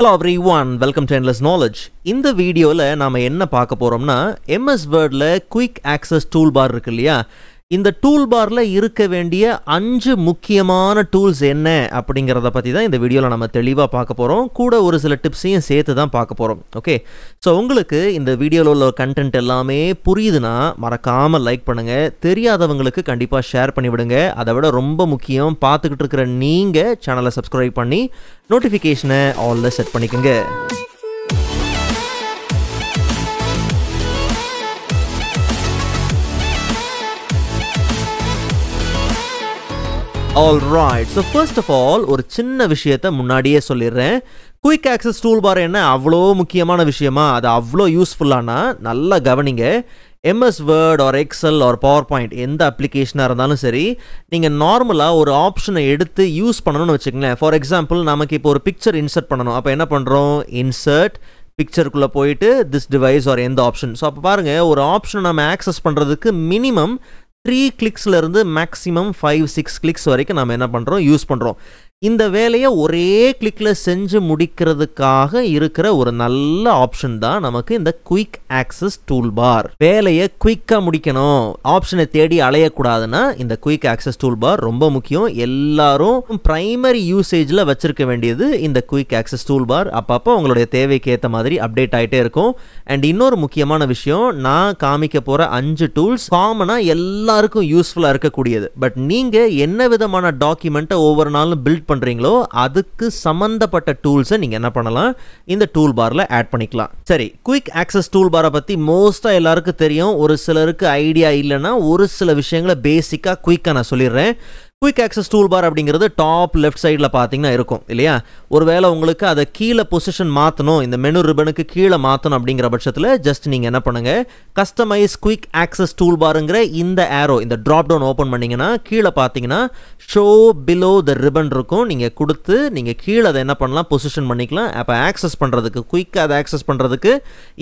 hello everyone welcome to knowledge இந்த வீடியோவில் நாம் என்ன பார்க்க போகிறோம்னா எம்எஸ் வேர்டில் குயிக் ஆக்சஸ் டூல் பார் இருக்கு இல்லையா இந்த டூல் பாரில் இருக்க வேண்டிய அஞ்சு முக்கியமான டூல்ஸ் என்ன அப்படிங்கிறத பற்றி தான் இந்த வீடியோவில் நம்ம தெளிவாக பார்க்க போகிறோம் கூட ஒரு சில டிப்ஸையும் சேர்த்து தான் பார்க்க போகிறோம் ஓகே ஸோ உங்களுக்கு இந்த வீடியோவில் உள்ள கண்டென்ட் எல்லாமே புரியுதுன்னா மறக்காமல் லைக் பண்ணுங்கள் தெரியாதவங்களுக்கு கண்டிப்பாக ஷேர் பண்ணிவிடுங்க அதை விட ரொம்ப முக்கியம் பார்த்துக்கிட்டு இருக்கிற நீங்கள் சேனலை சப்ஸ்கிரைப் பண்ணி நோட்டிஃபிகேஷனை ஆலில் செட் பண்ணிக்கோங்க all right so first of all ஒரு சின்ன விஷயத்தை முன்னாடியே சொல்லிடுறேன் குயிக் ஆக்சஸ் டூல் பார் என்ன அவ்வளோ முக்கியமான விஷயமா அது அவ்வளோ யூஸ்ஃபுல்லானா நல்லா கவனிங்க MS Word or Excel or PowerPoint எந்த அப்ளிகேஷனாக இருந்தாலும் சரி நீங்கள் நார்மலாக ஒரு ஆப்ஷனை எடுத்து யூஸ் பண்ணணும்னு வச்சுக்கங்களேன் ஃபார் எக்ஸாம்பிள் நமக்கு இப்போ ஒரு பிக்சர் இன்சர்ட் பண்ணணும் அப்போ என்ன பண்ணுறோம் இன்சர்ட் பிக்சருக்குள்ளே போயிட்டு திஸ் டிவைஸ் ஆர் எந்த ஆப்ஷன் ஸோ அப்போ பாருங்கள் ஒரு ஆப்ஷனை நம்ம ஆக்சஸ் பண்ணுறதுக்கு மினிமம் த்ரீ கிளிக்ஸ்லேருந்து மேக்ஸிமம் ஃபைவ் சிக்ஸ் கிளிக்ஸ் வரைக்கும் நம்ம என்ன பண்ணுறோம் யூஸ் பண்ணுறோம் இந்த வேலையை ஒரே கிளிக்கில் செஞ்சு முடிக்கிறதுக்காக இருக்கிற ஒரு நல்ல ஆப்ஷன் தான் நமக்கு இந்த குயிக் ஆக்சஸ் டூல் பார் வேலையை குயிக்காக முடிக்கணும் ஆப்ஷனை தேடி அலையக்கூடாதுன்னா இந்த குயிக் ஆக்சஸ் டூல் பார் ரொம்ப முக்கியம் எல்லாரும் பிரைமரி யூசேஜில் வச்சிருக்க வேண்டியது இந்த குயிக் ஆக்சஸ் டூல் பார் அப்பப்போ உங்களுடைய தேவைக்கு ஏற்ற மாதிரி அப்டேட் ஆகிட்டே இருக்கும் அண்ட் இன்னொரு முக்கியமான விஷயம் நான் காமிக்க போகிற அஞ்சு டூல்ஸ் காமனாக எல்லாருக்கும் யூஸ்ஃபுல்லாக இருக்கக்கூடியது பட் நீங்கள் என்ன விதமான டாக்குமெண்ட்டை ஒவ்வொரு நாளும் பில்ட் பண்ணுறீங்களோ அதுக்கு சம்மந்தப்பட்ட டூல்ஸை நீங்கள் என்ன பண்ணலாம் இந்த டூல் பாரில் ஆட் பண்ணிக்கலாம் சரி குயிக் ஆக்சஸ் டூல் பாரை பற்றி மோஸ்ட்டாக எல்லாருக்கும் தெரியும் ஒரு சிலருக்கு ஐடியா இல்லைன்னா ஒரு சில விஷயங்களை பேசிக்காக குயிக்காக நான் சொல்லிடுறேன் குயிக் ஆக்சஸ் டூல் பார் அப்படிங்கிறது டாப் லெஃப்ட் சைடில் பார்த்தீங்கன்னா இருக்கும் இல்லையா ஒருவேளை உங்களுக்கு அதை கீழே பொசிஷன் மாற்றணும் இந்த மெனு ரிபனுக்கு கீழே மாற்றணும் அப்படிங்கிற பட்சத்தில் ஜஸ்ட் நீங்கள் என்ன பண்ணுங்கள் கஸ்டமைஸ் குயிக் ஆக்சஸ் டூல் பாருங்கிற இந்த ஏரோ இந்த ட்ராப் டவுன் ஓப்பன் பண்ணிங்கன்னா கீழே பார்த்தீங்கன்னா ஷோ பிலோ த ரிபன் இருக்கும் நீங்கள் கொடுத்து நீங்கள் கீழே அதை என்ன பண்ணலாம் பொசிஷன் பண்ணிக்கலாம் அப்போ ஆக்சஸ் பண்ணுறதுக்கு குயிக்காக அதை ஆக்சஸ் பண்ணுறதுக்கு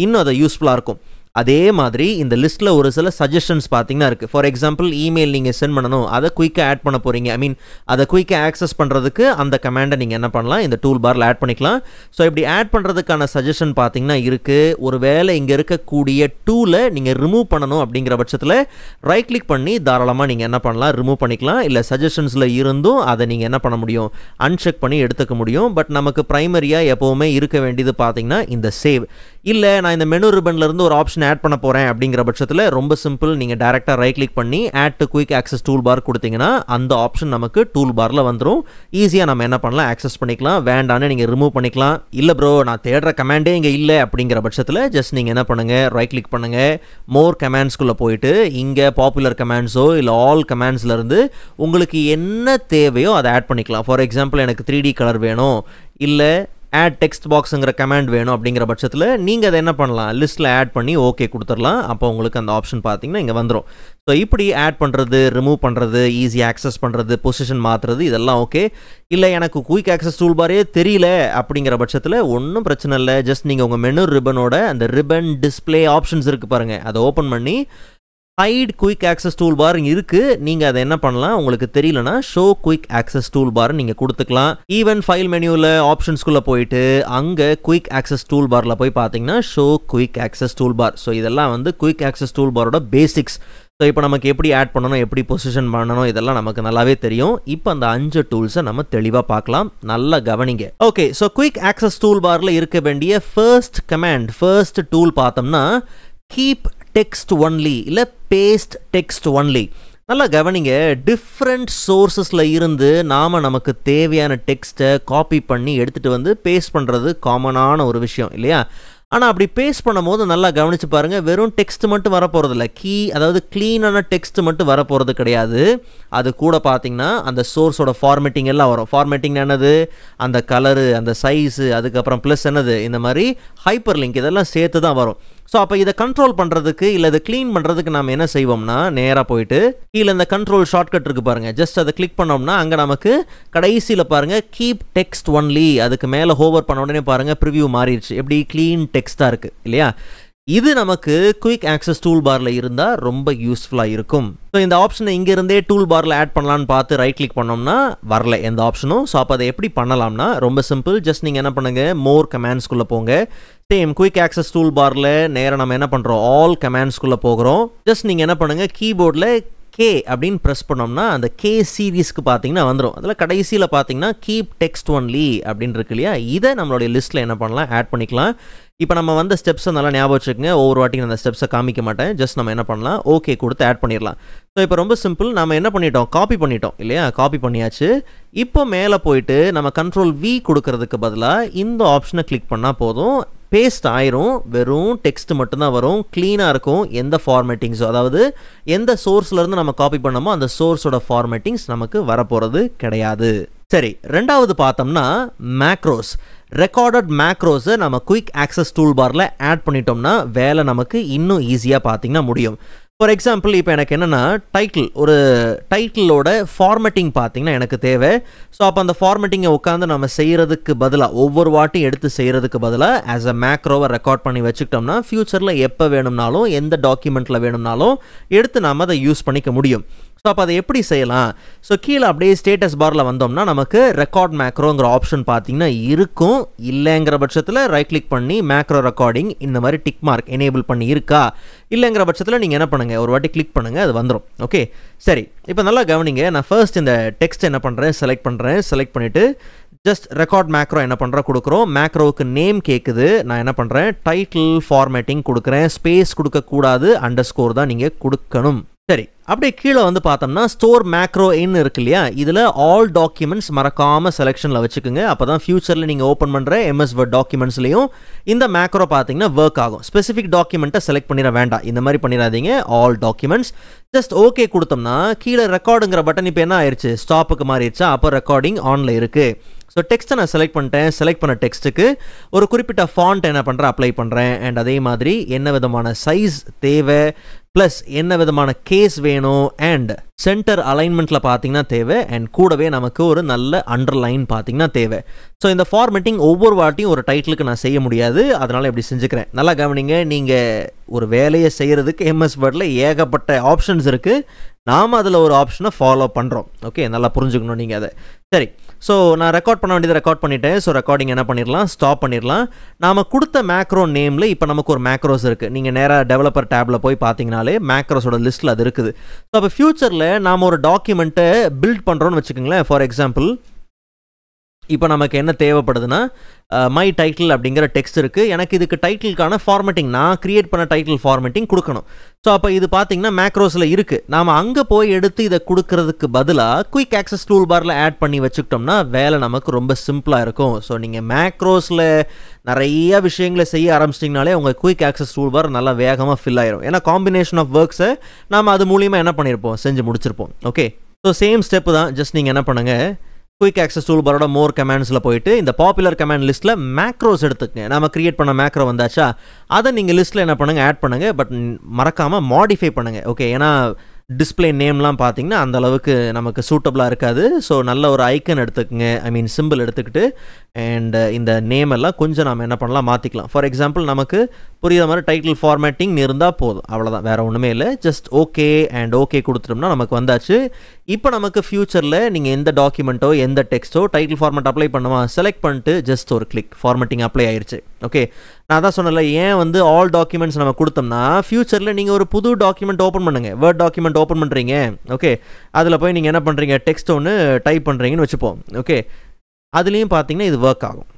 இன்னும் அதை யூஸ்ஃபுல்லாக இருக்கும் அதே மாதிரி இந்த லிஸ்ட்டில் ஒரு சில சஜஷன்ஸ் பார்த்தீங்கன்னா இருக்குது ஃபார் எக்ஸாம்பிள் இமெயில் நீங்கள் சென்ட் பண்ணணும் அதை குயிக்காக ஆட் பண்ண போகிறீங்க ஐ மீன் அதை குயிக்காக ஆக்சஸ் பண்ணுறதுக்கு அந்த கமாண்டை நீங்கள் என்ன பண்ணலாம் இந்த டூல் பாரில் ஆட் பண்ணிக்கலாம் ஸோ இப்படி ஆட் பண்ணுறதுக்கான சஜஷன் பார்த்தீங்கன்னா இருக்குது ஒரு வேலை இங்கே இருக்கக்கூடிய டூலை நீங்கள் ரிமூவ் பண்ணணும் அப்படிங்கிற பட்சத்தில் ரைட் கிளிக் பண்ணி தாராளமாக நீங்கள் என்ன பண்ணலாம் ரிமூவ் பண்ணிக்கலாம் இல்லை சஜஷன்ஸில் இருந்தும் அதை நீங்கள் என்ன பண்ண முடியும் அன்செக் பண்ணி எடுத்துக்க முடியும் பட் நமக்கு ப்ரைமரியாக எப்போவுமே இருக்க வேண்டியது பார்த்தீங்கன்னா இந்த சேவ் இல்லை நான் இந்த மெனு ரிபன்லேருந்து ஒரு ஆப்ஷன் ஆட் பண்ண போகிறேன் அப்படிங்கிற பட்சத்தில் ரொம்ப சிம்பிள் நீங்கள் டேரெக்டாக ரைட் கிளிக் பண்ணி add to quick access toolbar கொடுத்தீங்கன்னா அந்த ஆப்ஷன் நமக்கு டூல் பாரில் வந்துடும் ஈஸியாக நம்ம என்ன பண்ணலாம் ஆக்சஸ் பண்ணிக்கலாம் வேண்டான்னு நீங்கள் ரிமூவ் பண்ணிக்கலாம் இல்லை ப்ரோ நான் தேடுற கமாண்டே இங்கே இல்லை அப்படிங்கிற பட்சத்தில் ஜஸ்ட் நீங்கள் என்ன பண்ணுங்கள் ரைட் கிளிக் பண்ணுங்கள் மோர் கமாண்ட்ஸ்குள்ளே போயிட்டு இங்கே பாப்புலர் கமாண்ட்ஸோ இல்லை ஆல் கமாண்ட்ஸ்லேருந்து உங்களுக்கு என்ன தேவையோ அதை ஆட் பண்ணிக்கலாம் ஃபார் எக்ஸாம்பிள் எனக்கு த்ரீ டி கலர் வேணும் இல்லை ஆட் டெக்ஸ்ட் பாக்ஸுங்கிற கமெண்ட் வேணும் அப்படிங்கிற பட்சத்தில் நீங்கள் அதை என்ன பண்ணலாம் லிஸ்ட்டில் ஆட் பண்ணி ஓகே கொடுத்துடலாம் அப்போ உங்களுக்கு அந்த ஆப்ஷன் பார்த்தீங்கன்னா இங்கே வந்துடும் ஸோ இப்படி ஆட் பண்ணுறது ரிமூவ் பண்ணுறது ஈஸி ஆக்சஸ் பண்ணுறது பொசிஷன் மாற்றுறது இதெல்லாம் ஓகே இல்லை எனக்கு குயிக் ஆக்சஸ் டூல் பாரே தெரியல அப்படிங்கிற பட்சத்தில் ஒன்றும் பிரச்சனை இல்லை ஜஸ்ட் நீங்கள் உங்கள் மெனு ரிபனோட அந்த ரிபன் டிஸ்பிளே ஆப்ஷன்ஸ் இருக்குது பாருங்கள் அதை ஓப்பன் பண்ணி hide quick access toolbar இருக்குது நீங்கள் அதை என்ன பண்ணலாம் உங்களுக்கு தெரியலனா show quick access toolbar நீங்கள் கொடுத்துக்கலாம் ஈவன் ஃபைல் மெனியூவில் ஆப்ஷன்ஸ்குள்ளே போயிட்டு அங்கே குயிக் ஆக்சஸ் டூல் பாரில் போய் பார்த்தீங்கன்னா show quick access toolbar so இதெல்லாம் வந்து குயிக் ஆக்சஸ் டூல் பாரோட பேசிக்ஸ் ஸோ இப்போ நமக்கு எப்படி ஆட் பண்ணணும் எப்படி பொசிஷன் பண்ணணும் இதெல்லாம் நமக்கு நல்லாவே தெரியும் இப்போ அந்த அஞ்சு டூல்ஸை நம்ம தெளிவாக பார்க்கலாம் நல்லா கவனிங்க okay so quick access tool பாரில் இருக்க வேண்டிய ஃபர்ஸ்ட் கமாண்ட் ஃபர்ஸ்ட் டூல் பார்த்தோம்னா கீப் டெக்ஸ்ட் ஒன்லி இல்லை பேஸ்ட் டெக்ஸ்ட் ஒன்லி நல்லா கவனிங்க டிஃப்ரெண்ட் சோர்ஸஸில் இருந்து நாம் நமக்கு தேவையான டெக்ஸ்ட்டை காப்பி பண்ணி எடுத்துகிட்டு வந்து பேஸ்ட் பண்ணுறது காமனான ஒரு விஷயம் இல்லையா ஆனால் அப்படி பேஸ்ட் பண்ணும்போது நல்லா கவனித்து பாருங்கள் வெறும் டெக்ஸ்ட் மட்டும் வரப்போகிறதில்ல கீ அதாவது க்ளீனான டெக்ஸ்ட் மட்டும் வரப்போகிறது கிடையாது அது கூட பார்த்திங்கன்னா அந்த சோர்ஸோட ஃபார்மேட்டிங் எல்லாம் வரும் ஃபார்மேட்டிங் என்னது அந்த கலரு அந்த சைஸு அதுக்கப்புறம் ப்ளஸ் என்னது இந்த மாதிரி ஹைப்பர் லிங்க் இதெல்லாம் சேர்த்து தான் வரும் ஸோ அப்போ இதை கண்ட்ரோல் பண்ணுறதுக்கு இல்லை இதை க்ளீன் பண்ணுறதுக்கு நம்ம என்ன செய்வோம்னா நேராக போயிட்டு கீழே இந்த கண்ட்ரோல் ஷார்ட்கட் இருக்குது பாருங்கள் ஜஸ்ட் அதை கிளிக் பண்ணோம்னா அங்கே நமக்கு கடைசியில் பாருங்கள் கீப் டெக்ஸ்ட் ஒன்லி அதுக்கு மேலே ஹோவர் பண்ண உடனே பாருங்கள் ப்ரிவியூ மாறிடுச்சு எப்படி க்ளீன் டெக்ஸ்ட்டாக இருக்குது இல்லையா இது நமக்கு குயிக் ஆக்சஸ் டூல் பாரில் இருந்தால் ரொம்ப யூஸ்ஃபுல்லாக இருக்கும் ஸோ இந்த ஆப்ஷனை இங்கேருந்தே டூல் பாரில் ஆட் பண்ணலான்னு பார்த்து ரைட் கிளிக் பண்ணோம்னா வரல எந்த ஆப்ஷனும் ஸோ அப்போ அதை எப்படி பண்ணலாம்னா ரொம்ப சிம்பிள் ஜஸ்ட் நீங்கள் என்ன பண்ணுங்கள் மோர் கமெண்ட்ஸ்குள்ளே போங்க சேம் குயிக் ஆக்சஸ் டூல் பாரில் நேராக நம்ம என்ன பண்ணுறோம் ஆல் கமெண்ட்ஸ்குள்ளே போகிறோம் ஜஸ்ட் நீங்கள் என்ன பண்ணுங்கள் கீபோர்டில் கே அப்படின்னு ப்ரெஸ் பண்ணோம்னா அந்த கே சீரீஸ்க்கு பார்த்தீங்கன்னா வந்துடும் அதில் கடைசியில் பார்த்தீங்கன்னா கீப் டெக்ஸ்ட் ஒன்லி அப்படின்னு இருக்கு இல்லையா இதை நம்மளுடைய லிஸ்ட்டில் என்ன பண்ணலாம் ஆட் பண்ணிக்கலாம் இப்போ நம்ம வந்த ஸ்டெப்ஸை நல்லா ஞாபகம் வச்சுக்கோங்க ஒவ்வொரு வாட்டியும் அந்த ஸ்டெப்ஸை காமிக்க மாட்டேன் ஜஸ்ட் நம்ம என்ன பண்ணலாம் ஓகே கொடுத்து ஆட் பண்ணிடலாம் ஸோ இப்போ ரொம்ப சிம்பிள் நம்ம என்ன பண்ணிட்டோம் காப்பி பண்ணிட்டோம் இல்லையா காப்பி பண்ணியாச்சு இப்போ மேலே போயிட்டு நம்ம கண்ட்ரோல் வி கொடுக்கறதுக்கு பதிலாக இந்த ஆப்ஷனை கிளிக் பண்ணால் போதும் பேஸ்ட் ஆயிரும் வெறும் டெக்ஸ்ட் மட்டும்தான் வரும் க்ளீனாக இருக்கும் எந்த ஃபார்மேட்டிங்ஸோ அதாவது எந்த சோர்ஸ்லேருந்து நம்ம காப்பி பண்ணமோ அந்த சோர்ஸோட ஃபார்மேட்டிங்ஸ் நமக்கு வரப்போகிறது கிடையாது சரி ரெண்டாவது பார்த்தோம்னா மேக்ரோஸ் ரெக்கார்டட் மேக்ரோஸை நம்ம குயிக் ஆக்சஸ் டூல் பாரில் ஆட் பண்ணிட்டோம்னா வேலை நமக்கு இன்னும் ஈஸியாக பார்த்தீங்கன்னா முடியும் ஃபார் எக்ஸாம்பிள் இப்போ எனக்கு என்னென்னா டைட்டில் ஒரு டைட்டிலோட ஃபார்மேட்டிங் பார்த்தீங்கன்னா எனக்கு தேவை ஸோ அப்போ அந்த ஃபார்மேட்டிங்கை உட்காந்து நம்ம செய்கிறதுக்கு பதிலாக ஒவ்வொரு வாட்டியும் எடுத்து செய்கிறதுக்கு பதிலாக ஆஸ் அ மேக்ரோவை ரெக்கார்ட் பண்ணி வச்சுக்கிட்டோம்னா ஃப்யூச்சரில் எப்போ வேணும்னாலும் எந்த டாக்குமெண்ட்டில் வேணும்னாலும் எடுத்து நாம் அதை யூஸ் பண்ணிக்க முடியும் ஸோ அப்போ அதை எப்படி செய்யலாம் ஸோ கீழே அப்படியே ஸ்டேட்டஸ் பாரில் வந்தோம்னா நமக்கு ரெக்கார்ட் மேக்ரோங்கிற ஆப்ஷன் பார்த்தீங்கன்னா இருக்கும் இல்லைங்கிற பட்சத்தில் ரைட் கிளிக் பண்ணி மேக்ரோ ரெக்கார்டிங் இந்த மாதிரி டிக் மார்க் எனேபிள் பண்ணி இருக்கா இல்லைங்கிற பட்சத்தில் நீங்கள் என்ன பண்ணுங்கள் ஒரு வாட்டி கிளிக் பண்ணுங்கள் அது வந்துடும் ஓகே சரி இப்போ நல்லா கவனிங்க நான் ஃபர்ஸ்ட் இந்த டெக்ஸ்ட் என்ன பண்ணுறேன் செலக்ட் பண்ணுறேன் செலக்ட் பண்ணிவிட்டு ஜஸ்ட் ரெக்கார்ட் மேக்ரோ என்ன பண்ணுறோம் கொடுக்குறோம் மேக்ரோவுக்கு நேம் கேட்குது நான் என்ன பண்ணுறேன் டைட்டில் ஃபார்மேட்டிங் கொடுக்குறேன் ஸ்பேஸ் கொடுக்கக்கூடாது அண்டர் ஸ்கோர் தான் நீங்கள் கொடுக்கணும் சரி அப்படியே கீழே வந்து பார்த்தோம்னா ஸ்டோர் மேக்ரோ இன் இருக்கு இல்லையா இதில் ஆல் டாக்குமெண்ட்ஸ் மறக்காமல் செலெக்ஷனில் வச்சுக்கோங்க அப்போ தான் ஃபியூச்சரில் நீங்கள் ஓப்பன் பண்ணுற எம்எஸ் வேர்ட் டாக்குமெண்ட்ஸ்லையும் இந்த மேக்ரோ பார்த்தீங்கன்னா ஒர்க் ஆகும் ஸ்பெசிஃபிக் டாக்குமெண்ட்டை செலக்ட் பண்ணிட வேண்டாம் இந்த மாதிரி பண்ணிடாதீங்க ஆல் டாக்குமெண்ட்ஸ் ஜஸ்ட் ஓகே கொடுத்தோம்னா கீழே ரெக்கார்டுங்கிற பட்டன் இப்போ என்ன ஆயிடுச்சு ஸ்டாப்புக்கு மாறிடுச்சா அப்போ ரெக்கார்டிங் ஆனில் இருக்குது ஸோ டெக்ஸ்ட்டை நான் செலக்ட் பண்ணிட்டேன் செலக்ட் பண்ண டெக்ஸ்ட்டுக்கு ஒரு குறிப்பிட்ட ஃபாண்ட் என்ன பண்ணுறேன் அப்ளை பண்ணுறேன் அண்ட் அதே மாதிரி என்ன விதமான சைஸ் தேவை ப்ளஸ் என்ன விதமான கேஸ் வேணும் அண்ட் சென்டர் அலைன்மெண்ட்டில் பார்த்தீங்கன்னா தேவை அண்ட் கூடவே நமக்கு ஒரு நல்ல அண்டர்லைன் பார்த்தீங்கன்னா தேவை ஸோ இந்த ஃபார்மேட்டிங் ஒவ்வொரு வாட்டியும் ஒரு டைட்டிலுக்கு நான் செய்ய முடியாது அதனால் இப்படி செஞ்சுக்கிறேன் நல்லா கவனிங்க நீங்கள் ஒரு வேலையை செய்கிறதுக்கு எம்எஸ் வேர்டில் ஏகப்பட்ட ஆப்ஷன்ஸ் இருக்குது நாம் அதில் ஒரு ஆப்ஷனை ஃபாலோ பண்ணுறோம் ஓகே நல்லா புரிஞ்சுக்கணும் நீங்கள் அதை சரி ஸோ நான் ரெக்கார்ட் பண்ண வேண்டியது ரெக்கார்ட் பண்ணிவிட்டேன் ஸோ ரெக்கார்டிங் என்ன பண்ணிடலாம் ஸ்டாப் பண்ணிடலாம் நாம் கொடுத்த மேக்ரோ நேமில் இப்போ நமக்கு ஒரு மேக்ரோஸ் இருக்குது நீங்கள் நேராக டெவலப்பர் டேப்பில் போய் பார்த்தீங்கனாலே மேக்ரோஸோட லிஸ்ட்டில் அது இருக்குது ஸோ அப்போ ஃப்யூச்சரில் நாம் ஒரு டாக்குமெண்ட்டை பில்ட் பண்ணுறோன்னு வச்சுக்கோங்களேன் ஃபார் எக்ஸாம்பிள் இப்போ நமக்கு என்ன தேவைப்படுதுன்னா மை டைட்டில் அப்படிங்கிற டெக்ஸ்ட் இருக்குது எனக்கு இதுக்கு டைட்டிலுக்கான ஃபார்மேட்டிங் நான் க்ரியேட் பண்ண டைட்டில் ஃபார்மேட்டிங் கொடுக்கணும் ஸோ அப்போ இது பார்த்திங்கன்னா மேக்ரோஸில் இருக்குது நாம் அங்கே போய் எடுத்து இதை கொடுக்கறதுக்கு பதிலாக குயிக் ஆக்சஸ் டூல் பாரில் ஆட் பண்ணி வச்சுக்கிட்டோம்னா வேலை நமக்கு ரொம்ப சிம்பிளாக இருக்கும் ஸோ நீங்கள் மேக்ரோஸில் நிறைய விஷயங்களை செய்ய ஆரம்பிச்சிட்டிங்கனாலே உங்கள் குயிக் ஆக்சஸ் டூல் பார் நல்லா வேகமாக ஃபில் ஆயிரும் ஏன்னா காம்பினேஷன் ஆஃப் ஒர்க்ஸை நாம் அது மூலியமாக என்ன பண்ணியிருப்போம் செஞ்சு முடிச்சிருப்போம் ஓகே ஸோ சேம் ஸ்டெப்பு தான் ஜஸ்ட் நீங்கள் என்ன பண்ணுங்கள் குயிக் ஆக்சஸ் டூல் பரோட மோர் கமெண்ட்ஸில் போயிட்டு இந்த பாப்புலர் கமெண்ட் லிஸ்ட்டில் மேக்ரோஸ் எடுத்துக்கங்க நம்ம கிரியேட் பண்ண மேக்ரோ வந்தாச்சா அதை நீங்கள் லிஸ்ட்டில் என்ன பண்ணுங்கள் ஆட் பண்ணுங்கள் பட் மறக்காமல் மாடிஃபை பண்ணுங்கள் ஓகே ஏன்னா டிஸ்பிளே நேம்லாம் பார்த்தீங்கன்னா அந்த அளவுக்கு நமக்கு சூட்டபுளாக இருக்காது ஸோ நல்ல ஒரு ஐக்கன் எடுத்துக்கங்க ஐ மீன் சிம்பிள் எடுத்துக்கிட்டு அண்ட் இந்த நேம் எல்லாம் கொஞ்சம் நம்ம என்ன பண்ணலாம் மாற்றிக்கலாம் ஃபார் எக்ஸாம்பிள் நமக்கு புரியுற மாதிரி டைட்டில் ஃபார்மேட்டிங் இருந்தால் போதும் அவ்வளோதான் வேறு ஒன்றுமே இல்லை ஜஸ்ட் ஓகே அண்ட் ஓகே கொடுத்துட்டோம்னா நமக்கு வந்தாச்சு இப்போ நமக்கு ஃப்யூச்சரில் நீங்கள் எந்த டாக்குமெண்ட்டோ எந்த டெக்ஸ்ட்டோ டைட்டில் ஃபார்மேட் அப்ளை பண்ணுமா செலக்ட் பண்ணிட்டு ஜஸ்ட் ஒரு கிளிக் ஃபார்மேட்டிங் அப்ளை ஆயிடுச்சு ஓகே நான் தான் சொன்னல ஏன் வந்து ஆல் டாக்குமெண்ட்ஸ் நம்ம கொடுத்தோம்னா ஃப்யூச்சரில் நீங்கள் ஒரு புது டாக்குமெண்ட் ஓப்பன் பண்ணுங்கள் வேர்ட் டாக்குமெண்ட் ஓப்பன் பண்ணுறீங்க ஓகே அதில் போய் நீங்கள் என்ன பண்ணுறீங்க டெக்ஸ்ட் ஒன்று டைப் பண்ணுறீங்கன்னு வச்சுப்போம் ஓகே அதுலேயும் பார்த்தீங்கன்னா இது ஒர்க் ஆகும்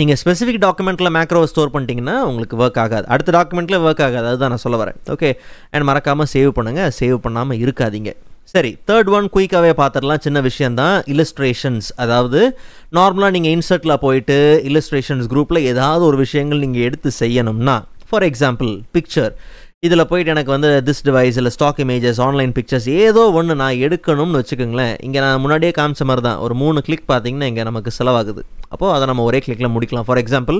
நீங்கள் ஸ்பெசிஃபிக் டாக்குமெண்ட்டில் மேக்ரோவை ஸ்டோர் பண்ணிட்டீங்கன்னா உங்களுக்கு ஒர்க் ஆகாது அடுத்த டாக்குமெண்ட்டில் ஒர்க் ஆகாது அதுதான் நான் சொல்ல வரேன் ஓகே அண்ட் மறக்காமல் சேவ் பண்ணுங்கள் சேவ் பண்ணாமல் இருக்காதீங்க சரி தேர்ட் ஒன் குயிக்காகவே பார்த்துடலாம் சின்ன விஷயந்தான் இலஸ்ட்ரேஷன்ஸ் அதாவது நார்மலாக நீங்கள் இன்சர்ட்டில் போயிட்டு இலஸ்ட்ரேஷன்ஸ் குரூப்பில் ஏதாவது ஒரு விஷயங்கள் நீங்கள் எடுத்து செய்யணும்னா ஃபார் எக்ஸாம்பிள் பிக்சர் இதில் போயிட்டு எனக்கு வந்து திஸ் டிவைஸ் இல்லை ஸ்டாக் இமேஜஸ் ஆன்லைன் பிக்சர்ஸ் ஏதோ ஒன்று நான் எடுக்கணும்னு வச்சுக்கோங்களேன் இங்கே நான் முன்னாடியே காமிச்ச மாதிரி தான் ஒரு மூணு கிளிக் பார்த்தீங்கன்னா இங்கே நமக்கு செலவாகுது அப்போது அதை நம்ம ஒரே கிளிக்கில் முடிக்கலாம் ஃபார் எக்ஸாம்பிள்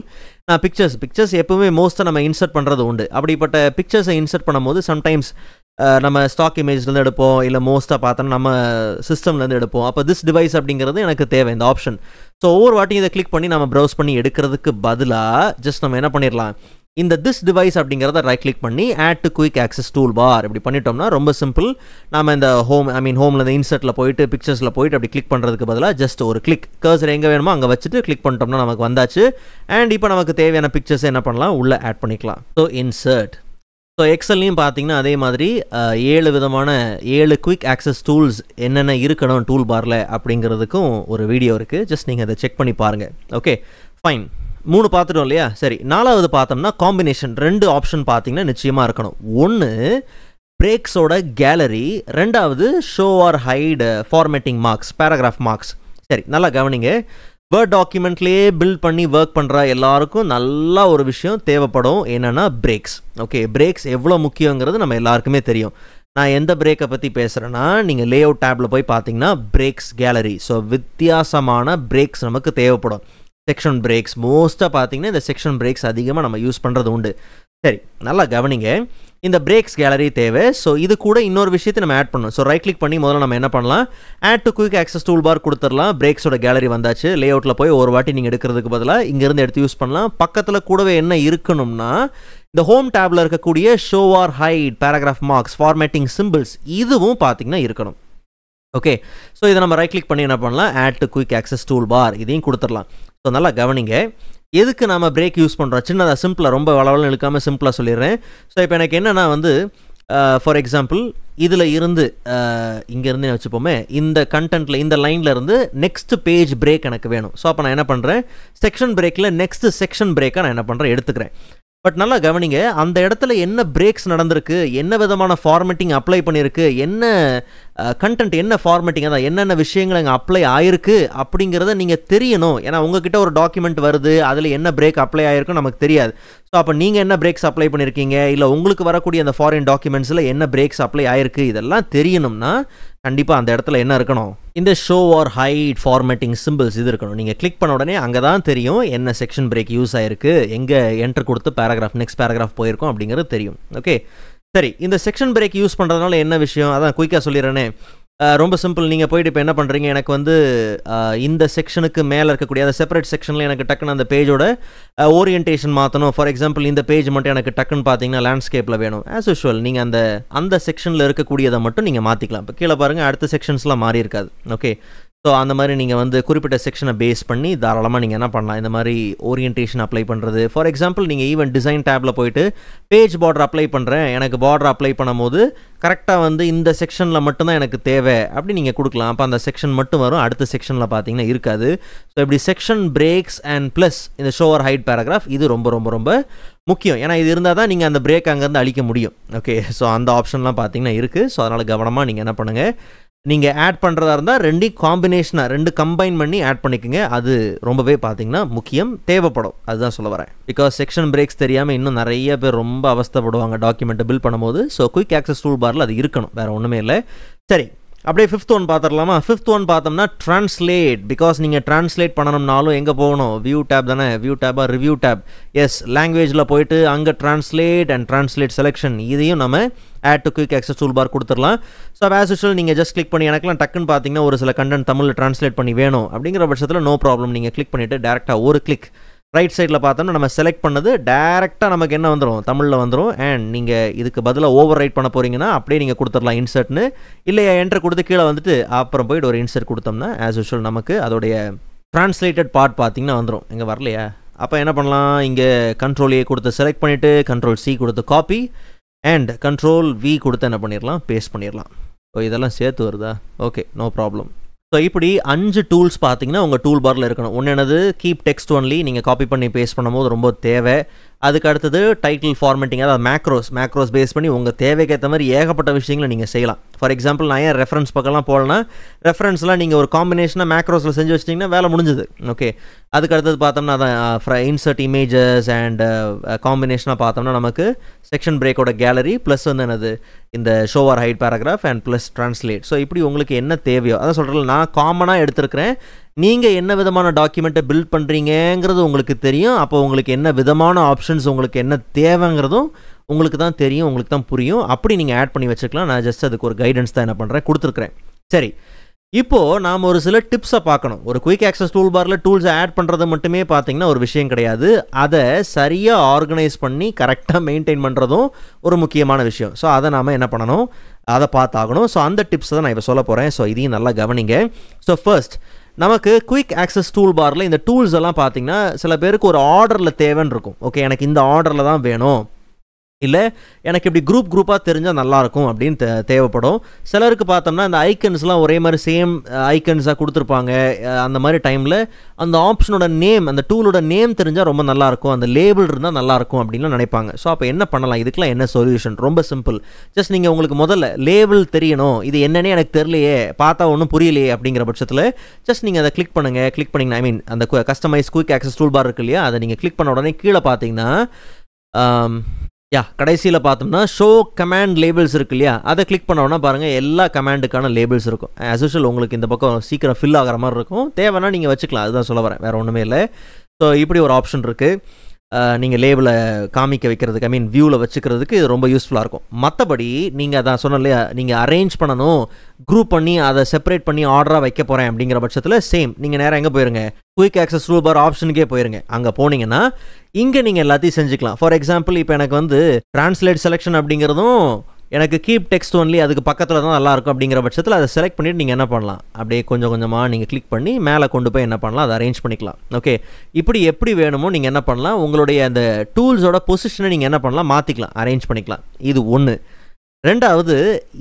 நான் பிக்சர்ஸ் பிக்சர்ஸ் எப்பவுமே மோஸ்ட்டாக நம்ம இன்சர்ட் பண்ணுறது உண்டு அப்படிப்பட்ட பிக்சர்ஸை இன்சர்ட் பண்ணும்போது சம்டைம்ஸ் நம்ம ஸ்டாக் இமேஜ்லேருந்து எடுப்போம் இல்லை மோஸ்ட்டாக பார்த்தோன்னா நம்ம சிஸ்டம்லேருந்து எடுப்போம் அப்போ திஸ் டிவைஸ் அப்படிங்கிறது எனக்கு தேவை இந்த ஆப்ஷன் ஸோ ஒவ்வொரு வாட்டியும் இதை கிளிக் பண்ணி நம்ம ப்ரௌஸ் பண்ணி எடுக்கிறதுக்கு பதிலாக ஜஸ்ட் நம்ம என்ன பண்ணிடலாம் இந்த திஸ் டிவைஸ் அப்படிங்கிறத ரைட் கிளிக் பண்ணி add to quick access toolbar இப்படி பண்ணிட்டோம்னா ரொம்ப சிம்பிள் நம்ம இந்த ஹோம் ஐ மீன் ஹோமில் இந்த இன்சர்ட்டில் போயிட்டு பிக்சர்ஸில் போயிட்டு அப்படி கிளிக் பண்ணுறதுக்கு பதிலாக ஜஸ்ட் ஒரு கிளிக் கர்சர் எங்கே வேணுமோ அங்கே வச்சுட்டு கிளிக் பண்ணிட்டோம்னா நமக்கு வந்தாச்சு அண்ட் இப்போ நமக்கு தேவையான பிக்சர்ஸ் என்ன பண்ணலாம் உள்ளே ஆட் பண்ணிக்கலாம் ஸோ இன்சர்ட் ஸோ எக்ஸல்லையும் பார்த்தீங்கன்னா அதே மாதிரி ஏழு விதமான ஏழு குயிக் ஆக்சஸ் டூல்ஸ் என்னென்ன இருக்கணும் டூல் பாரில் அப்படிங்கிறதுக்கும் ஒரு வீடியோ இருக்குது ஜஸ்ட் நீங்கள் அதை செக் பண்ணி பாருங்கள் ஓகே ஃபைன் மூணு பார்த்துட்டோம் இல்லையா சரி நாலாவது பார்த்தோம்னா காம்பினேஷன் ரெண்டு ஆப்ஷன் பார்த்தீங்கன்னா நிச்சயமாக இருக்கணும் ஒன்று பிரேக்ஸோட கேலரி ரெண்டாவது show or hide formatting marks paragraph marks சரி நல்லா கவனிங்க வேர்ட் டாக்குமெண்ட்லேயே பில்ட் பண்ணி ஒர்க் பண்ணுற எல்லாருக்கும் நல்லா ஒரு விஷயம் தேவைப்படும் என்னென்னா பிரேக்ஸ் ஓகே பிரேக்ஸ் எவ்வளோ முக்கியங்கிறது நம்ம எல்லாருக்குமே தெரியும் நான் எந்த பிரேக்கை பற்றி பேசுகிறேன்னா நீங்கள் லே அவுட் டேப்பில் போய் பார்த்தீங்கன்னா பிரேக்ஸ் கேலரி ஸோ வித்தியாசமான பிரேக்ஸ் நமக்கு தேவைப்படும் செக்ஷன் பிரேக்ஸ் மோஸ்ட்டாக பார்த்தீங்கன்னா இந்த செக்ஷன் பிரேக்ஸ் அதிகமாக நம்ம யூஸ் பண்ணுறது உண்டு சரி நல்லா கவனிங்க இந்த பிரேக்ஸ் கேலரி தேவை ஸோ இது கூட இன்னொரு விஷயத்தை நம்ம ஆட் பண்ணணும் ஸோ ரைட் கிளிக் பண்ணி முதல்ல நம்ம என்ன பண்ணலாம் add to quick access toolbar கொடுத்துடலாம் பிரேக்ஸோட கேலரி வந்தாச்சு லே அவுட்டில் போய் ஒரு வாட்டி நீங்கள் எடுக்கிறதுக்கு பதிலாக இங்கேருந்து எடுத்து யூஸ் பண்ணலாம் பக்கத்தில் கூடவே என்ன இருக்கணும்னா இந்த ஹோம் டேப்ல இருக்கக்கூடிய show or hide paragraph marks formatting symbols இதுவும் பார்த்தீங்கன்னா இருக்கணும் ஓகே ஸோ இதை நம்ம ரைட் கிளிக் பண்ணி என்ன பண்ணலாம் add to quick access toolbar இதையும் கொடுத்துடலாம் ஸோ நல்லா கவனிங்க எதுக்கு நம்ம பிரேக் யூஸ் பண்ணுறோம் சின்னதாக சிம்பிளாக ரொம்ப வளவளம் இழுக்காமல் சிம்பிளாக சொல்லிடுறேன் ஸோ இப்போ எனக்கு என்னென்னா வந்து ஃபார் எக்ஸாம்பிள் இதில் இருந்து இங்கேருந்து வச்சுப்போமே இந்த கண்டென்ட்டில் இந்த லைனில் இருந்து நெக்ஸ்ட் பேஜ் பிரேக் எனக்கு வேணும் ஸோ அப்போ நான் என்ன பண்ணுறேன் செக்ஷன் பிரேக்கில் நெக்ஸ்ட் செக்ஷன் பிரேக்காக நான் என்ன பண்ணுறேன் எடுத்துக்கிறேன் பட் நல்லா கவனிங்க அந்த இடத்துல என்ன பிரேக்ஸ் நடந்திருக்கு என்ன விதமான ஃபார்மேட்டிங் அப்ளை பண்ணியிருக்கு என்ன கண்டென்ட் என்ன ஃபார்மேட்டிங் அதான் என்னென்ன விஷயங்கள் அங்கே அப்ளை ஆயிருக்கு அப்படிங்கிறத நீங்கள் தெரியணும் ஏன்னா உங்ககிட்ட ஒரு டாக்குமெண்ட் வருது அதில் என்ன பிரேக் அப்ளை ஆயிருக்கும் நமக்கு தெரியாது ஸோ அப்போ நீங்கள் என்ன பிரேக்ஸ் அப்ளை பண்ணியிருக்கீங்க இல்லை உங்களுக்கு வரக்கூடிய அந்த ஃபாரின் டாக்குமெண்ட்ஸில் என்ன பிரேக்ஸ் அப்ளை ஆயிருக்கு இதெல்லாம் தெரியணும்னா கண்டிப்பாக அந்த இடத்துல என்ன இருக்கணும் இந்த show or hide formatting symbols இது இருக்கணும் நீங்கள் கிளிக் பண்ண உடனே அங்கே தான் தெரியும் என்ன செக்ஷன் பிரேக் யூஸ் ஆயிருக்கு எங்கே என்ட்ரு கொடுத்து பேராகிராஃப் நெக்ஸ்ட் பேராகிராஃப் போயிருக்கோம் அப்படிங்கிறது தெரியும் ஓகே சரி இந்த செக்ஷன் பிரேக் யூஸ் பண்ணுறதுனால என்ன விஷயம் அதான் குயிக்காக சொல்லிடுறேனே ரொம்ப சிம்பிள் நீங்கள் போயிட்டு இப்போ என்ன பண்ணுறீங்க எனக்கு வந்து இந்த செக்ஷனுக்கு மேலே இருக்கக்கூடிய அந்த செப்பரேட் செக்ஷனில் எனக்கு டக்குன்னு அந்த பேஜோட ஓரியன்டேஷன் மாற்றணும் ஃபார் எக்ஸாம்பிள் இந்த பேஜ் மட்டும் எனக்கு டக்குன்னு பார்த்தீங்கன்னா லேண்ட்ஸ்கேப்பில் வேணும் ஆஸ் யூஷுவல் நீங்கள் அந்த அந்த செக்ஷனில் இருக்கக்கூடியதை மட்டும் நீங்கள் மாற்றிக்கலாம் இப்போ கீழே பாருங்கள் அடுத்த செக்ஷன்ஸ்லாம் மாறி இருக்காது ஓகே ஸோ அந்த மாதிரி நீங்கள் வந்து குறிப்பிட்ட செக்ஷனை பேஸ் பண்ணி தாராளமாக நீங்கள் என்ன பண்ணலாம் இந்த மாதிரி ஓரியன்டேஷன் அப்ளை பண்ணுறது ஃபார் எக்ஸாம்பிள் நீங்கள் ஈவன் டிசைன் டேப்பில் போயிட்டு பேஜ் பார்டர் அப்ளை பண்ணுறேன் எனக்கு பார்டர் அப்ளை பண்ணும்போது கரெக்டாக வந்து இந்த செக்ஷனில் மட்டும்தான் எனக்கு தேவை அப்படி நீங்கள் கொடுக்கலாம் அப்போ அந்த செக்ஷன் மட்டும் வரும் அடுத்த செக்ஷனில் பார்த்தீங்கன்னா இருக்காது ஸோ இப்படி செக்ஷன் பிரேக்ஸ் அண்ட் ப்ளஸ் இந்த ஷோவர் ஹைட் பேராகிராஃப் இது ரொம்ப ரொம்ப ரொம்ப முக்கியம் ஏன்னா இது இருந்தால் தான் நீங்கள் அந்த பிரேக் அங்கேருந்து அழிக்க முடியும் ஓகே ஸோ அந்த ஆப்ஷன்லாம் பார்த்தீங்கன்னா இருக்குது ஸோ அதனால் கவனமாக நீங்கள் என்ன பண்ணுங்கள் நீங்கள் ஆட் பண்ணுறதா இருந்தால் ரெண்டையும் காம்பினேஷனாக ரெண்டு கம்பைன் பண்ணி ஆட் பண்ணிக்கோங்க அது ரொம்பவே பார்த்தீங்கன்னா முக்கியம் தேவைப்படும் அதுதான் சொல்ல வரேன் பிகாஸ் செக்ஷன் பிரேக்ஸ் தெரியாமல் இன்னும் நிறைய பேர் ரொம்ப அவஸ்தப்படுவாங்க டாக்குமெண்ட்டை பில் பண்ணும்போது ஸோ குயிக் ஆக்சஸ் டூல் பாரில் அது இருக்கணும் வேறு ஒன்றுமே இல்லை சரி அப்படியே ஃபிஃப்த் ஒன் பார்த்துடலாமா ஃபிஃப்த் ஒன் பார்த்தோம்னா ட்ரான்ஸ்லேட் பிகாஸ் நீங்கள் ட்ரான்ஸ்லேட் பண்ணணும்னாலும் எங்கே போகணும் வியூ டேப் தானே வியூ டேபாக ரிவ்யூ டேப் எஸ் லாங்குவேஜில் போயிட்டு அங்கே ட்ரான்ஸ்லேட் அண்ட் ட்ரான்ஸ்லேட் செலெக்ஷன் இதையும் நம்ம add to quick access toolbar கொடுத்துடலாம் ஸோ ஆஸ் யூஷுவல் நீங்கள் ஜஸ்ட் கிளிக் பண்ணி எனக்குலாம் டக்குன்னு பார்த்தீங்கன்னா ஒரு சில கண்டென்ட் தமிழில் ட்ரான்ஸ்லேட் பண்ணி வேணும் அப்படிங்கிற பட்சத்தில் நோ ப்ராப்ளம் நீங்கள் கிளிக் பண்ணிவிட்டு டேரெக்டாக ஒரு கிளிக் ரைட் சைடில் பார்த்தோம்னா நம்ம செலக்ட் பண்ணது டேரெக்டாக நமக்கு என்ன வந்துடும் தமிழில் வந்துடும் அண்ட் நீங்கள் இதுக்கு பதிலாக ஓவர் ரைட் பண்ண போகிறீங்கன்னா அப்படியே நீங்கள் கொடுத்துடலாம் இன்சர்ட்னு இல்லையா என்டர் கொடுத்து கீழே வந்துட்டு அப்புறம் போயிட்டு ஒரு இன்சர்ட் கொடுத்தோம்னா ஆஸ் யூஷுவல் நமக்கு அதோடைய ட்ரான்ஸ்லேட்டட் பார்ட் பார்த்தீங்கன்னா வந்துடும் இங்கே வரலையா அப்போ என்ன பண்ணலாம் இங்கே கண்ட்ரோல் ஏ கொடுத்து செலக்ட் பண்ணிவிட்டு கண்ட்ரோல் சி கொடுத்து காப்பி அண்ட் கண்ட்ரோல் வி கொடுத்து என்ன பண்ணிடலாம் பேஸ்ட் பண்ணிடலாம் ஓ இதெல்லாம் சேர்த்து வருதா ஓகே நோ ப்ராப்ளம் ஸோ இப்படி அஞ்சு டூல்ஸ் பார்த்தீங்கன்னா உங்கள் டூல் பாரில் இருக்கணும் ஒன்று என்னது கீப் டெக்ஸ்ட் ஒன்லி நீங்கள் காப்பி பண்ணி பேஸ்ட் பண்ணும்போது ரொம்ப தேவை அதுக்கு அடுத்தது டைட்டில் ஃபார்மேட்டிங் அதாவது மேக்ரோஸ் மேக்ரோஸ் பேஸ் பண்ணி உங்கள் தேவைக்கேற்ற மாதிரி ஏகப்பட்ட விஷயங்களை நீங்கள் செய்யலாம் ஃபார் எக்ஸாம்பிள் நான் ஏன் ரெஃபரன்ஸ் பக்கம்லாம் போகலன்னா ரெஃபரன்ஸ்லாம் நீங்கள் ஒரு காம்பினேஷனாக மேக்ரோஸில் செஞ்சு வச்சிட்டிங்கன்னா வேலை முடிஞ்சது ஓகே அதுக்கு அடுத்தது பார்த்தோம்னா அதான் இன்சர்ட் இமேஜஸ் அண்ட் காம்பினேஷனாக பார்த்தோம்னா நமக்கு செக்ஷன் பிரேக்கோட கேலரி ப்ளஸ் வந்து என்னது இந்த show or hide paragraph and plus translate so இப்படி உங்களுக்கு என்ன தேவையோ அதான் சொல்கிறேன் நான் காமனாக எடுத்திருக்கிறேன் நீங்கள் என்ன விதமான டாக்குமெண்ட்டை பில்ட் பண்ணுறீங்கிறது உங்களுக்கு தெரியும் அப்போ உங்களுக்கு என்ன விதமான ஆப்ஷன்ஸ் உங்களுக்கு என்ன தேவைங்கிறதும் உங்களுக்கு தான் தெரியும் உங்களுக்கு தான் புரியும் அப்படி நீங்கள் ஆட் பண்ணி வச்சுக்கலாம் நான் ஜஸ்ட் அதுக்கு ஒரு கைடன்ஸ் தான் என்ன பண்ணுறேன் கொடுத்துருக்குறேன் சரி இப்போது நாம் ஒரு சில டிப்ஸை பார்க்கணும் ஒரு குயிக் ஆக்சஸ் டூல் பாரில் டூல்ஸை ஆட் பண்ணுறது மட்டுமே பார்த்தீங்கன்னா ஒரு விஷயம் கிடையாது அதை சரியாக ஆர்கனைஸ் பண்ணி கரெக்டாக மெயின்டைன் பண்ணுறதும் ஒரு முக்கியமான விஷயம் ஸோ அதை நாம் என்ன பண்ணணும் அதை பார்த்தாகணும் ஸோ அந்த டிப்ஸை தான் நான் இப்போ சொல்ல போகிறேன் ஸோ இதையும் நல்லா கவனிங்க ஸோ ஃபர்ஸ்ட் நமக்கு குயிக் ஆக்சஸ் டூல் பாரில் இந்த டூல்ஸ் எல்லாம் பார்த்தீங்கன்னா சில பேருக்கு ஒரு ஆர்டரில் தேவைன்னு இருக்கும் ஓகே எனக்கு இந்த ஆர்டரில் தான் வேணும் இல்லை எனக்கு இப்படி குரூப் குரூப்பாக தெரிஞ்சால் நல்லாயிருக்கும் அப்படின்னு தே தேவைப்படும் சிலருக்கு பார்த்தோம்னா இந்த ஐக்கன்ஸ்லாம் ஒரே மாதிரி சேம் ஐக்கன்ஸாக கொடுத்துருப்பாங்க அந்த மாதிரி டைமில் அந்த ஆப்ஷனோட நேம் அந்த டூலோட நேம் தெரிஞ்சால் ரொம்ப நல்லாயிருக்கும் அந்த லேபிள் இருந்தால் நல்லாயிருக்கும் அப்படின்லாம் நினைப்பாங்க ஸோ அப்போ என்ன பண்ணலாம் இதுக்கெலாம் என்ன சொல்யூஷன் ரொம்ப சிம்பிள் ஜஸ்ட் நீங்கள் உங்களுக்கு முதல்ல லேபிள் தெரியணும் இது என்னன்னே எனக்கு தெரியலையே பார்த்தா ஒன்றும் புரியலையே அப்படிங்கிற பட்சத்தில் ஜஸ்ட் நீங்கள் அதை கிளிக் பண்ணுங்கள் கிளிக் பண்ணிங்கன்னா ஐ மீன் அந்த customize quick access toolbar இருக்கு இல்லையா அதை நீங்கள் கிளிக் பண்ண உடனே கீழே பார்த்தீங்கன்னா யா கடைசியில் பார்த்தோம்னா ஷோ கமாண்ட் லேபிள்ஸ் இருக்கு இல்லையா அதை கிளிக் பண்ணோன்னா பாருங்கள் எல்லா கமாண்டுக்கான லேபிள்ஸ் இருக்கும் ஆஸ் யூஷுவல் உங்களுக்கு இந்த பக்கம் சீக்கிரம் ஃபில் ஆகிற மாதிரி இருக்கும் தேவைன்னா நீங்கள் வச்சுக்கலாம் அதுதான் சொல்ல வரேன் வேறு ஒன்றுமே இல்லை ஸோ இப்படி ஒரு ஆப்ஷன் இருக்குது நீங்கள் லேபிளை காமிக்க வைக்கிறதுக்கு ஐ மீன் வியூவில் வச்சுக்கிறதுக்கு இது ரொம்ப யூஸ்ஃபுல்லாக இருக்கும் மற்றபடி நீங்கள் அதான் சொன்ன இல்லையா நீங்கள் அரேஞ்ச் பண்ணணும் குரூப் பண்ணி அதை செப்பரேட் பண்ணி ஆர்டராக வைக்க போகிறேன் அப்படிங்கிற பட்சத்தில் சேம் நீங்கள் நேராக எங்கே போயிருங்க குயிக் ஆக்சஸ் ரூல் பார் ஆப்ஷனுக்கே போயிருங்க அங்கே போனீங்கன்னா இங்கே நீங்கள் எல்லாத்தையும் செஞ்சுக்கலாம் ஃபார் எக்ஸாம்பிள் இப்போ எனக்கு வந்து டிரான்ஸ்லேட் செலெக்ஷன் அப்படிங்கிறதும் எனக்கு கீப் டெக்ஸ்ட் ஒன்லி அதுக்கு பக்கத்தில் தான் நல்லாயிருக்கும் அப்படிங்கிற பட்சத்தில் அதை செலக்ட் பண்ணிவிட்டு நீங்கள் என்ன பண்ணலாம் அப்படியே கொஞ்சம் கொஞ்சமாக நீங்கள் கிளிக் பண்ணி மேலே கொண்டு போய் என்ன பண்ணலாம் அதை அரேஞ்ச் பண்ணிக்கலாம் ஓகே இப்படி எப்படி வேணுமோ நீங்கள் என்ன பண்ணலாம் உங்களுடைய அந்த டூல்ஸோட பொசிஷனை நீங்கள் என்ன பண்ணலாம் மாற்றிக்கலாம் அரேஞ்ச் பண்ணிக்கலாம் இது ஒன்று ரெண்டாவது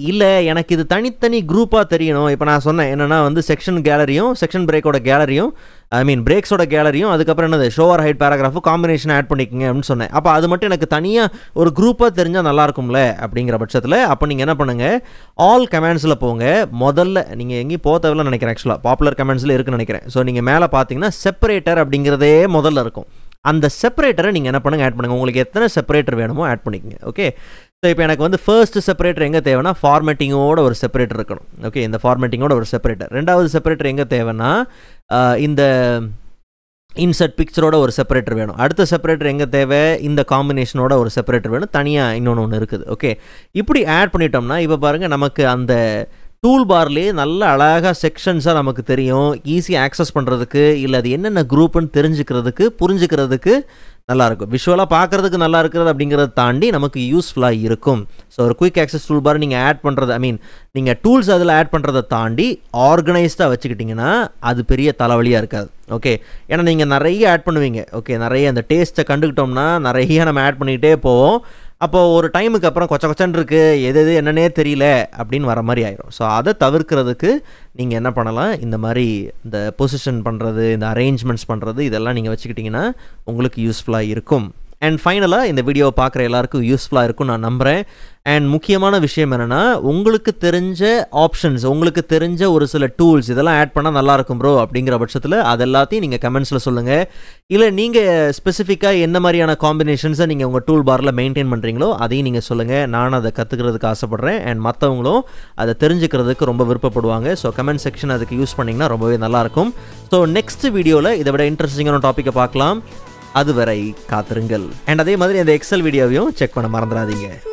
இல்லை எனக்கு இது தனித்தனி குரூப்பாக தெரியணும் இப்போ நான் சொன்னேன் என்னென்னா வந்து செக்ஷன் கேலரியும் செக்ஷன் பிரேக்கோட கேலரியும் ஐ மீன் பிரேக்ஸோட கேலரியும் அதுக்கப்புறம் என்னது show or hide paragraph combination add பண்ணிக்கோங்க அப்படின்னு சொன்னேன் அப்போ அது மட்டும் எனக்கு தனியாக ஒரு குரூப்பாக தெரிஞ்சால் நல்லாயிருக்கும்ல அப்படிங்கிற பட்சத்தில் அப்போ நீங்கள் என்ன பண்ணுங்கள் ஆல் கமெண்ட்ஸில் போங்க முதல்ல நீங்கள் எங்கேயும் போத்தவில்லை நினைக்கிறேன் ஆக்சுவலாக பாப்புலர் கமெண்ட்ஸில் இருக்குன்னு நினைக்கிறேன் ஸோ நீங்கள் மேலே பார்த்தீங்கன்னா செப்பரேட்டர் அப்படிங்கிறதே முதல்ல இருக்கும் அந்த செப்பரேட்டரை நீங்கள் என்ன பண்ணுங்கள் ஆட் பண்ணுங்கள் உங்களுக்கு எத்தனை செப்பரேட்டர் வேணுமோ ஆட் பண்ணிக்கோங்க ஓகே ஸோ இப்போ எனக்கு வந்து ஃபர்ஸ்ட் செப்பரேட்டர் எங்கே தேவைன்னா ஃபார்மேட்டிங்கோட ஒரு செப்பரேட்டர் இருக்கணும் ஓகே இந்த ஃபார்மேட்டிங்கோட ஒரு செப்பரேட்டர் ரெண்டாவது செப்பரேட்டர் எங்கே தேவைன்னா இந்த இன்சர்ட் பிக்சரோட ஒரு செப்பரேட்டர் வேணும் அடுத்த செப்பரேட்டர் எங்கே தேவை இந்த காம்பினேஷனோட ஒரு செப்பரேட்டர் வேணும் தனியாக இன்னொன்று ஒன்று இருக்குது ஓகே இப்படி ஆட் பண்ணிட்டோம்னா இப்போ பாருங்கள் நமக்கு அந்த டூல் பார்லேயே நல்ல அழகாக செக்ஷன்ஸாக நமக்கு தெரியும் ஈஸியாக ஆக்சஸ் பண்ணுறதுக்கு இல்லை அது என்னென்ன குரூப்புன்னு தெரிஞ்சுக்கிறதுக்கு புரிஞ்சுக்கிறதுக்கு நல்லாயிருக்கும் விஷுவலாக பார்க்குறதுக்கு நல்லா இருக்கிறது அப்படிங்கிறத தாண்டி நமக்கு யூஸ்ஃபுல்லாக இருக்கும் ஸோ ஒரு குயிக் ஆக்சஸ் டூல் பார் நீங்கள் ஆட் பண்ணுறது ஐ மீன் நீங்கள் டூல்ஸ் அதில் ஆட் பண்ணுறதை தாண்டி ஆர்கனைஸ்டாக வச்சுக்கிட்டிங்கன்னா அது பெரிய தலைவலியாக இருக்காது ஓகே ஏன்னா நீங்கள் நிறைய ஆட் பண்ணுவீங்க ஓகே நிறைய அந்த டேஸ்ட்டை கண்டுக்கிட்டோம்னா நிறைய நம்ம ஆட் பண்ணிக்கிட்டே போவோம் அப்போ ஒரு டைமுக்கு அப்புறம் கொச்ச கொச்சன் இருக்கு எது எது என்னன்னே தெரியல அப்படின்னு வர மாதிரி ஆயிரும் ஸோ அதை தவிர்க்கிறதுக்கு நீங்கள் என்ன பண்ணலாம் இந்த மாதிரி இந்த பொசிஷன் பண்ணுறது இந்த அரேஞ்ச்மெண்ட்ஸ் பண்ணுறது இதெல்லாம் நீங்கள் வச்சுக்கிட்டிங்கன்னா உங்களுக்கு யூஸ்ஃபுல்லாக இருக்கும் அண்ட் ஃபைனலாக இந்த வீடியோவை பார்க்குற எல்லாருக்கும் யூஸ்ஃபுல்லாக இருக்கும் நான் நம்புகிறேன் அண்ட் முக்கியமான விஷயம் என்னென்னா உங்களுக்கு தெரிஞ்ச ஆப்ஷன்ஸ் உங்களுக்கு தெரிஞ்ச ஒரு சில டூல்ஸ் இதெல்லாம் ஆட் பண்ணால் நல்லாயிருக்கும் ப்ரோ அப்படிங்கிற பட்சத்தில் அது எல்லாத்தையும் நீங்கள் கமெண்ட்ஸில் சொல்லுங்கள் இல்லை நீங்கள் ஸ்பெசிஃபிக்காக என்ன மாதிரியான காம்பினேஷன்ஸை நீங்கள் உங்கள் டூல் பாரில் மெயின்டைன் பண்ணுறீங்களோ அதையும் நீங்கள் சொல்லுங்கள் நான் அதை கற்றுக்கிறதுக்கு ஆசைப்பட்றேன் அண்ட் மற்றவங்களும் அதை தெரிஞ்சுக்கிறதுக்கு ரொம்ப விருப்பப்படுவாங்க ஸோ கமெண்ட் செக்ஷன் அதுக்கு யூஸ் பண்ணிங்கன்னா ரொம்பவே நல்லாயிருக்கும் ஸோ நெக்ஸ்ட் வீடியோவில் இதை விட இன்ட்ரெஸ்டிங்கான டாப்பிக்கை பார்க்கலாம் அதுவரை காத்திருங்கள் அண்ட் அதே மாதிரி அந்த எக்ஸல் வீடியோவையும் செக் பண்ண மறந்துடாதீங்க